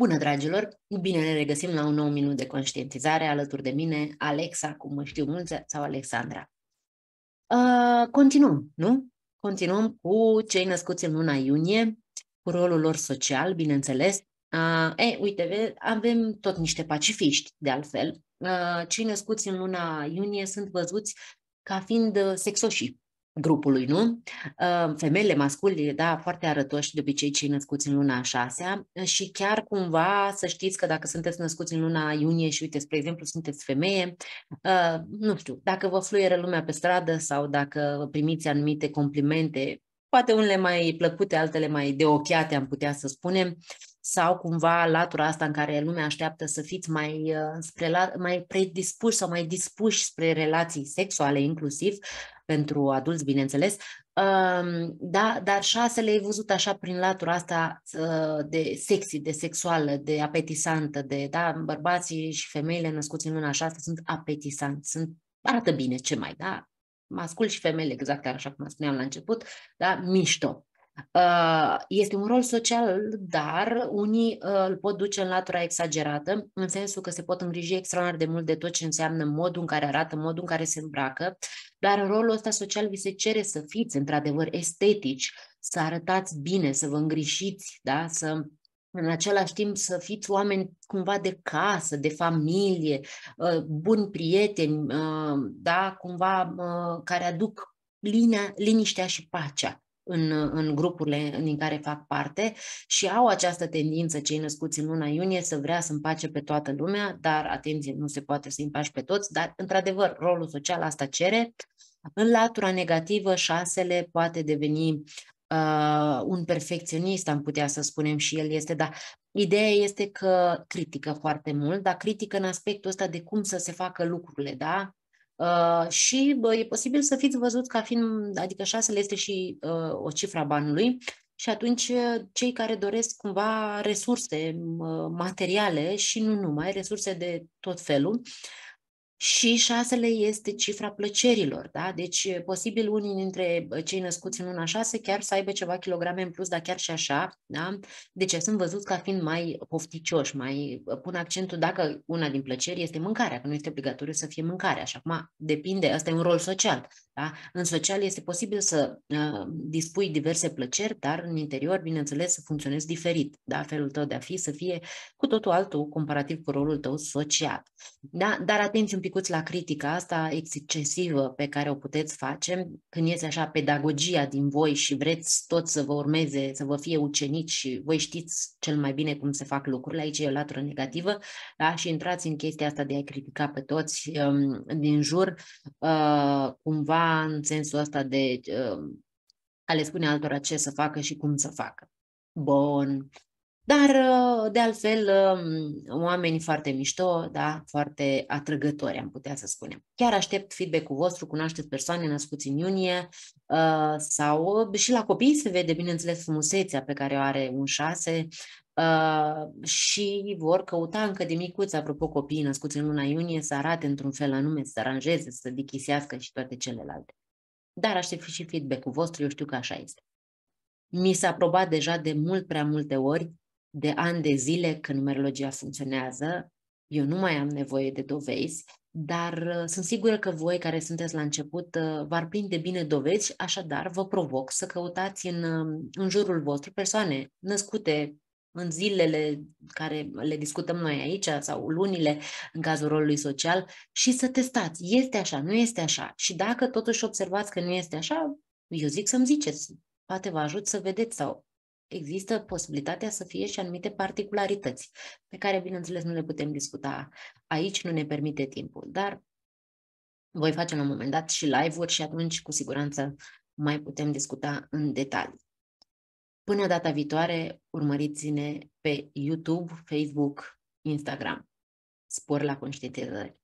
Bună, dragilor! Bine ne regăsim la un nou minut de conștientizare alături de mine, Alexa, cum mă știu mulți, sau Alexandra. Uh, continuăm, nu? Continuăm cu cei născuți în luna iunie, cu rolul lor social, bineînțeles. Uh, e, uite, avem tot niște pacifiști, de altfel. Uh, cei născuți în luna iunie sunt văzuți ca fiind uh, sexoși, grupului, nu? Ă, femeile masculine, da, foarte arătoși, de obicei cei născuți în luna a șasea și chiar cumva să știți că dacă sunteți născuți în luna iunie și uite, spre exemplu, sunteți femeie, ă, nu știu, dacă vă fluieră lumea pe stradă sau dacă primiți anumite complimente, poate unele mai plăcute, altele mai ochiate, am putea să spunem, sau cumva latura asta în care lumea așteaptă să fiți mai, uh, spre la, mai predispuși sau mai dispuși spre relații sexuale inclusiv, pentru adulți, bineînțeles, um, da, dar șasele i-ai văzut așa prin latura asta uh, de sexy, de sexuală, de apetisantă, de, da, bărbații și femeile născuți în luna șase sunt apetisanți, sunt, arată bine, ce mai, da, mascul și femeile, exact așa cum spuneam la început, da, mișto, Uh, este un rol social, dar unii uh, îl pot duce în latura exagerată, în sensul că se pot îngriji extraordinar de mult de tot ce înseamnă modul în care arată, modul în care se îmbracă, dar în rolul ăsta social vi se cere să fiți, într-adevăr, estetici, să arătați bine, să vă îngrișiți, da? să în același timp să fiți oameni cumva de casă, de familie, uh, buni prieteni, da, cumva care aduc linia, liniștea și pacea în, în grupurile din care fac parte și au această tendință, cei născuți în luna iunie, să vrea să împace pe toată lumea, dar, atenție, nu se poate să împaci pe toți, dar, într-adevăr, rolul social asta cere. În latura negativă, șasele poate deveni uh, un perfecționist, am putea să spunem și el este, dar ideea este că critică foarte mult, dar critică în aspectul ăsta de cum să se facă lucrurile, da? Uh, și bă, e posibil să fiți văzut ca fiind, adică șasele este și uh, o cifra banului, și atunci uh, cei care doresc cumva resurse uh, materiale și nu numai, resurse de tot felul, și șasele este cifra plăcerilor, da? Deci, posibil unii dintre cei născuți în luna șase chiar să aibă ceva kilograme în plus, dar chiar și așa, da? Deci, sunt văzut ca fiind mai pofticioși, mai pun accentul dacă una din plăceri este mâncarea, că nu este obligatoriu să fie mâncarea. Și acum depinde, asta e un rol social, da? În social este posibil să uh, dispui diverse plăceri, dar în interior, bineînțeles, să funcționezi diferit, da? Felul tău de a fi să fie cu totul altul comparativ cu rolul tău social, da? Dar atenție un pic picuți la critica asta excesivă pe care o puteți face când este așa pedagogia din voi și vreți tot să vă urmeze, să vă fie ucenici și voi știți cel mai bine cum se fac lucrurile, aici e o latură negativă, da? și intrați în chestia asta de a critica pe toți um, din jur, uh, cumva în sensul ăsta de uh, a le spune altora ce să facă și cum să facă. Bun. Dar, uh, de altfel, um, oameni foarte mișto, da, foarte atrăgători, am putea să spunem. Chiar aștept feedback-ul vostru, cunoașteți persoane născuți în iunie uh, sau uh, și la copii se vede, bineînțeles, frumusețea pe care o are un șase și vor căuta încă de micuți, apropo copiii născuți în luna iunie, să arate într-un fel anume, să aranjeze, să dichisească și toate celelalte. Dar aștept și feedback-ul vostru, eu știu că așa este. Mi s-a probat deja de mult prea multe ori de ani de zile că numerologia funcționează, eu nu mai am nevoie de dovezi, dar uh, sunt sigură că voi care sunteți la început uh, v-ar prinde bine dovezi, așadar vă provoc să căutați în, uh, în jurul vostru persoane născute în zilele care le discutăm noi aici sau lunile în cazul rolului social și să testați. Este așa, nu este așa. Și dacă totuși observați că nu este așa, eu zic să-mi ziceți. Poate vă ajut să vedeți sau există posibilitatea să fie și anumite particularități, pe care, bineînțeles, nu le putem discuta aici, nu ne permite timpul, dar voi face la un moment dat și live-uri și atunci, cu siguranță, mai putem discuta în detalii. Până data viitoare, urmăriți-ne pe YouTube, Facebook, Instagram. Spor la conștientizare!